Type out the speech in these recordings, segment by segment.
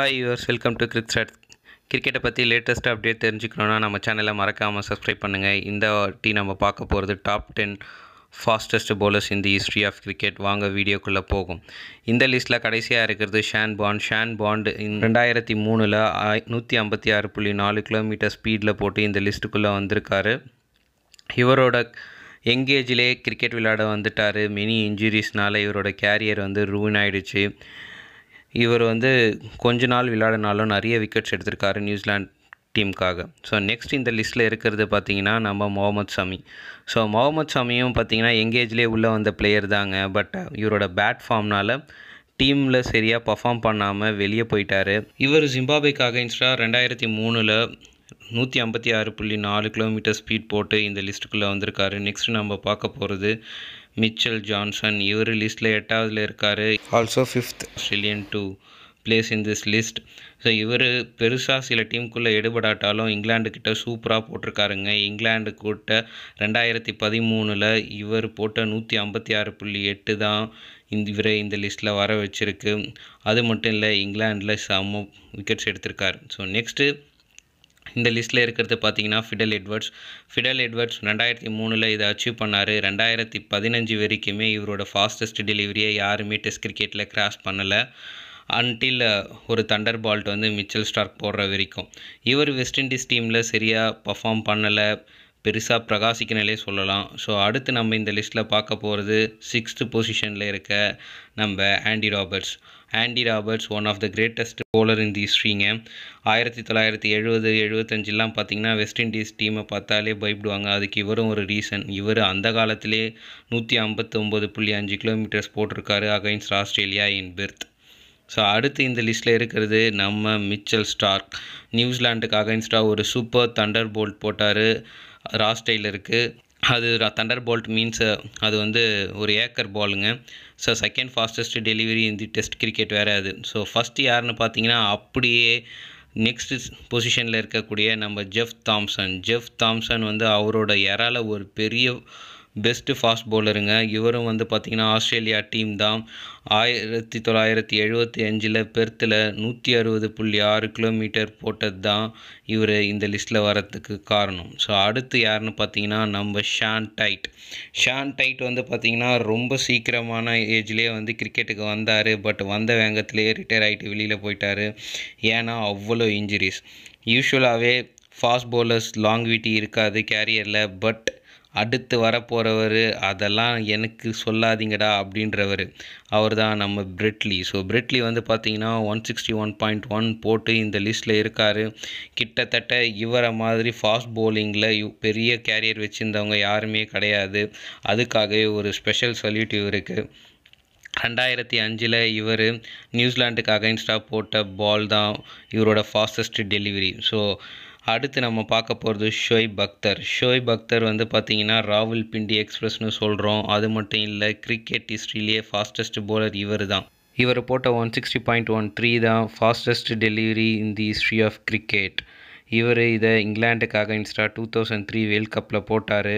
hi viewers welcome to கிரிக்ஸட் கிரிக்கெட்டை பற்றி லேட்டஸ்ட் அப்டேட் தெரிஞ்சுக்கணுன்னா நம்ம சேனலை மறக்காமல் சப்ஸ்கிரைப் பண்ணுங்கள் இந்த வாட்டி நம்ம பார்க்க போகிறது top ten fastest in the history of cricket வாங்க வீடியோக்குள்ளே போகும் இந்த லிஸ்ட்டில் கடைசியாக இருக்கிறது ஷேன் பாண்ட் ஷான் பாண்டு ரெண்டாயிரத்தி மூணில் நூற்றி ஐம்பத்தி ஆறு புள்ளி நாலு கிலோமீட்டர் ஸ்பீடில் போட்டு இந்த லிஸ்ட்டுக்குள்ளே வந்திருக்காரு இவரோட எங்கேஜ்லேயே கிரிக்கெட் விளையாட வந்துட்டார் மினி இன்ஜுரிஸ்னால இவரோட கேரியர் வந்து ரூன் ஆகிடுச்சு இவர் வந்து கொஞ்ச நாள் விளையாடினாலும் நிறைய விக்கெட்ஸ் எடுத்திருக்காரு நியூசிலாந்து டீமுக்காக ஸோ நெக்ஸ்ட் இந்த லிஸ்ட்டில் இருக்கிறது பார்த்தீங்கன்னா நம்ம முகமது சமி ஸோ முகமது சமியும் பார்த்திங்கன்னா எங்கேஜ்லேயே உள்ளே வந்த பிளேயர் தாங்க பட் இவரோட பேட் ஃபார்ம்னால் டீமில் சரியாக பர்ஃபார்ம் பண்ணாமல் வெளியே போயிட்டார் இவர் ஜிம்பாபேக்காக இன்ஸ்டா ரெண்டாயிரத்தி மூணில் நூற்றி ஐம்பத்தி ஆறு புள்ளி நாலு கிலோமீட்டர் ஸ்பீட் போட்டு இந்த லிஸ்ட்டுக்குள்ளே வந்திருக்காரு நெக்ஸ்ட் நம்ம பார்க்க போகிறது மிச்சல் ஜான்சன் இவர் லிஸ்ட்டில் எட்டாவதில் இருக்கார் also fifth Australian to place in this list so இவர் பெருசாக சில டீமுக்குள்ளே எடுபடாட்டாலும் இங்கிலாண்டுக்கிட்ட சூப்பராக போட்டிருக்காருங்க இங்கிலாண்டு கூட்ட ரெண்டாயிரத்தி பதிமூணில் இவர் போட்ட நூற்றி ஐம்பத்தி ஆறு புள்ளி எட்டு தான் இந்த இவரை இந்த லிஸ்ட்டில் வர வச்சுருக்கு அது மட்டும் இல்லை இங்கிலாண்டில் செம்ம விக்கெட்ஸ் எடுத்திருக்கார் ஸோ நெக்ஸ்ட்டு இந்த லிஸ்ட்டில் இருக்கிறது பார்த்தீங்கன்னா ஃபிடல் எட்வர்ட்ஸ் ஃபிடல் எட்வர்ட்ஸ் ரெண்டாயிரத்தி மூணில் இதை அச்சீவ் பண்ணார் ரெண்டாயிரத்தி பதினஞ்சு வரைக்குமே இவரோட ஃபாஸ்டஸ்ட் டெலிவரியை யாருமே டெஸ்ட் கிரிக்கெட்டில் கிராஸ் பண்ணலை அன்டில் ஒரு தண்டர் பால்ட் வந்து மிச்சல் ஸ்டார்க் போடுற வரைக்கும் இவர் வெஸ்ட் இண்டீஸ் டீமில் சரியாக பர்ஃபார்ம் பண்ணலை பெருசாக பிரகாசிக்கனாலே சொல்லலாம் ஸோ அடுத்து நம்ம இந்த லிஸ்ட்டில் பார்க்க போகிறது சிக்ஸ்த்து பொசிஷனில் இருக்க நம்ம Andy Roberts Andy Roberts one of the greatest bowler in the ஹிஸ்ட்ரிங்க ஆயிரத்தி தொள்ளாயிரத்தி எழுபது எழுபத்தஞ்சிலாம் பார்த்திங்கன்னா வெஸ்ட் இண்டீஸ் டீமை பார்த்தாலே பயப்படுவாங்க அதுக்கு இவரும் ஒரு ரீசன் இவர் அந்த காலத்திலே நூற்றி ஐம்பத்தொம்போது புள்ளி அஞ்சு கிலோமீட்டர்ஸ் போட்டிருக்காரு against Australia in Perth so அடுத்து இந்த லிஸ்ட்டில் இருக்கிறது நம்ம மிச்சல் ஸ்டார்க் நியூசிலாண்டுக்கு அகைன்ஸ்டாக ஒரு சூப்பர் தண்டர் போல்ட் போட்டார் ராஸ்டைல் இருக்குது அது தண்டர் போல்ட் மீன்ஸ் அது வந்து ஒரு ஏக்கர் பாலுங்க ஸோ செகண்ட் ஃபாஸ்டஸ்ட் டெலிவரி இந்த டெஸ்ட் கிரிக்கெட் வேறு அது ஸோ ஃபஸ்ட் யாருன்னு பார்த்தீங்கன்னா அப்படியே நெக்ஸ்ட் பொசிஷனில் இருக்கக்கூடிய நம்ம ஜெஃப் தாம்சன் ஜெஃப் தாம்சன் வந்து அவரோட இறால ஒரு பெரிய பெஸ்ட்டு ஃபாஸ்ட் பவுலருங்க இவரும் வந்து பார்த்திங்கன்னா ஆஸ்திரேலியா டீம் தான் ஆயிரத்தி தொள்ளாயிரத்தி எழுபத்தி அஞ்சில் பெர்த்தில் நூற்றி அறுபது புள்ளி ஆறு கிலோமீட்டர் போட்டது தான் இவர் இந்த லிஸ்ட்டில் வரத்துக்கு காரணம் ஸோ அடுத்து யாருன்னு பார்த்தீங்கன்னா நம்ம ஷான் டைட் ஷான் டைட் வந்து பார்த்திங்கன்னா ரொம்ப சீக்கிரமான ஏஜ்லேயே வந்து கிரிக்கெட்டுக்கு வந்தார் பட் வந்த வேங்கத்துலேயே ரிட்டையர் ஆகிட்டு வெளியில் போயிட்டார் ஏன்னா அவ்வளோ இன்ஜுரிஸ் யூஸ்வலாகவே ஃபாஸ்ட் பவுலர்ஸ் லாங்விட்டி இருக்காது கேரியரில் பட் அடுத்து வரப்போகிறவர் அதெல்லாம் எனக்கு சொல்லாதீங்கடா அப்படின்றவர் அவர் தான் நம்ம பிரிட்லி ஸோ பிரிட்லி வந்து பார்த்திங்கன்னா one sixty one point one போட்டு இந்த லிஸ்ட்டில் இருக்கார் கிட்டத்தட்ட இவரை மாதிரி ஃபாஸ்ட் போலிங்கில் பெரிய கேரியர் வச்சுருந்தவங்க யாருமே கிடையாது அதுக்காகவே ஒரு ஸ்பெஷல் சொல்யூட்டிவ் இவருக்கு ரெண்டாயிரத்தி அஞ்சில் இவர் நியூசிலாண்டுக்கு அகைன்ஸ்டாக போட்ட பால் தான் இவரோட ஃபாஸ்டஸ்ட் டெலிவரி ஸோ அடுத்து நம்ம பார்க்க போகிறது ஷோய்ப் அக்தர் ஷோய்ப் அக்தர் வந்து பார்த்திங்கன்னா ராகுல் பிண்டி எக்ஸ்பிரஸ்னு சொல்கிறோம் அது மட்டும் இல்லை கிரிக்கெட் ஹிஸ்ட்ரியிலேயே ஃபாஸ்டஸ்ட் போலர் இவர் தான் இவர் போட்ட one sixty point one three தான் fastest delivery in the history of cricket இவர் இதை இங்கிலாண்டுக்காக in the two thousand three world கப்பில் போட்டார்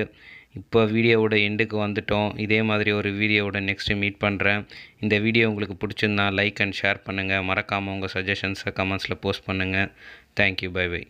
இப்போ வீடியோவோட எண்டுக்கு வந்துட்டோம் இதே மாதிரி ஒரு வீடியோவோட நெக்ஸ்ட்டு மீட் பண்ணுறேன் இந்த வீடியோ உங்களுக்கு பிடிச்சிருந்தா லைக் அண்ட் ஷேர் பண்ணுங்கள் மறக்காமல் உங்கள் சஜஷன்ஸை கமெண்ட்ஸில் போஸ்ட் பண்ணுங்கள் தேங்க்யூ பை பை